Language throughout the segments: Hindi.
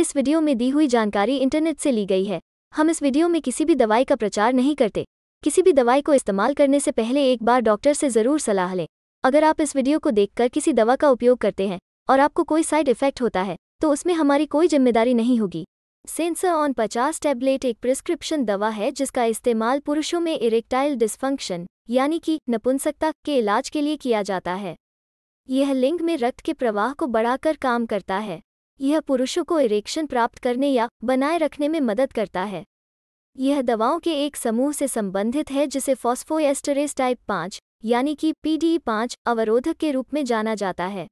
इस वीडियो में दी हुई जानकारी इंटरनेट से ली गई है हम इस वीडियो में किसी भी दवाई का प्रचार नहीं करते किसी भी दवाई को इस्तेमाल करने से पहले एक बार डॉक्टर से ज़रूर सलाह लें अगर आप इस वीडियो को देखकर किसी दवा का उपयोग करते हैं और आपको कोई साइड इफेक्ट होता है तो उसमें हमारी कोई जिम्मेदारी नहीं होगी सेंसर ऑन पचास टैबलेट एक प्रिस्क्रिप्शन दवा है जिसका इस्तेमाल पुरुषों में इरेक्टाइल डिस्फंक्शन यानी कि नपुंसकता के इलाज के लिए किया जाता है यह लिंग में रक्त के प्रवाह को बढ़ाकर काम करता है यह पुरुषों को इरेक्शन प्राप्त करने या बनाए रखने में मदद करता है यह दवाओं के एक समूह से संबंधित है जिसे फॉस्फोएस्टरेस टाइप पाँच यानी कि पीडी e पाँच अवरोधक के रूप में जाना जाता है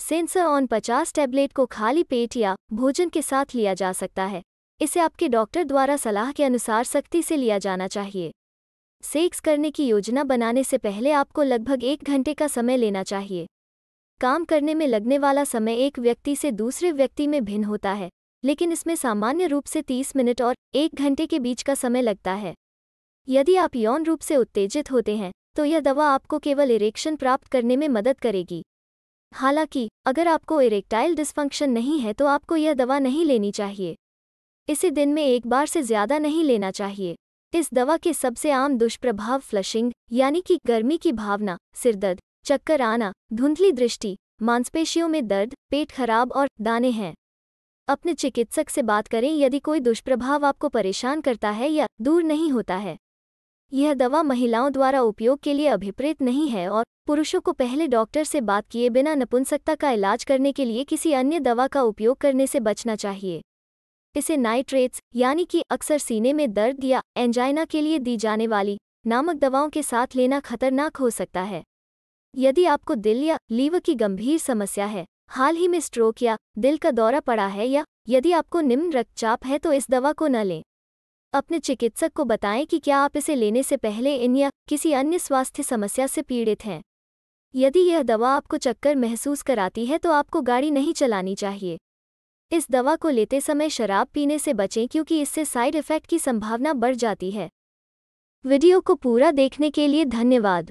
सेंसर ऑन पचास टैबलेट को खाली पेट या भोजन के साथ लिया जा सकता है इसे आपके डॉक्टर द्वारा सलाह के अनुसार सख्ती से लिया जाना चाहिए सेक्स करने की योजना बनाने से पहले आपको लगभग एक घंटे का समय लेना चाहिए काम करने में लगने वाला समय एक व्यक्ति से दूसरे व्यक्ति में भिन्न होता है लेकिन इसमें सामान्य रूप से 30 मिनट और एक घंटे के बीच का समय लगता है यदि आप यौन रूप से उत्तेजित होते हैं तो यह दवा आपको केवल इरेक्शन प्राप्त करने में मदद करेगी हालांकि अगर आपको इरेक्टाइल डिस्फंक्शन नहीं है तो आपको यह दवा नहीं लेनी चाहिए इसे दिन में एक बार से ज़्यादा नहीं लेना चाहिए इस दवा के सबसे आम दुष्प्रभाव फ्लशिंग यानी कि गर्मी की भावना सिरदर्द चक्कर आना धुंधली दृष्टि मांसपेशियों में दर्द पेट खराब और दाने हैं अपने चिकित्सक से बात करें यदि कोई दुष्प्रभाव आपको परेशान करता है या दूर नहीं होता है यह दवा महिलाओं द्वारा उपयोग के लिए अभिप्रेत नहीं है और पुरुषों को पहले डॉक्टर से बात किए बिना नपुंसकता का इलाज करने के लिए किसी अन्य दवा का उपयोग करने से बचना चाहिए इसे नाइट्रेट्स यानी कि अक्सर सीने में दर्द या एंजाइना के लिए दी जाने वाली नामक दवाओं के साथ लेना खतरनाक हो सकता है यदि आपको दिल या लीवर की गंभीर समस्या है हाल ही में स्ट्रोक या दिल का दौरा पड़ा है या यदि आपको निम्न रक्तचाप है तो इस दवा को न लें अपने चिकित्सक को बताएं कि क्या आप इसे लेने से पहले इन या किसी अन्य स्वास्थ्य समस्या से पीड़ित हैं यदि यह दवा आपको चक्कर महसूस कराती है तो आपको गाड़ी नहीं चलानी चाहिए इस दवा को लेते समय शराब पीने से बचें क्योंकि इससे साइड इफ़ेक्ट की संभावना बढ़ जाती है वीडियो को पूरा देखने के लिए धन्यवाद